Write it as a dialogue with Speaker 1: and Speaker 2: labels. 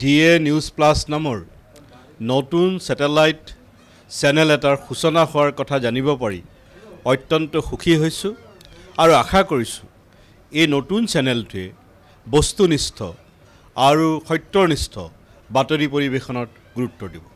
Speaker 1: D A news plus নামৰ নতুন satellite channel এটাৰ সূচনা হোৱাৰ কথা জানিব পাৰি অত্যন্ত সুখী হৈছোঁ আৰু আশা কৰিছোঁ এই নতুন চেনেলটোৱে বস্তুনিষ্ঠ আৰু সত্যনিষ্ঠ বাতৰি পৰিৱেশনত গুৰুত্ব দিব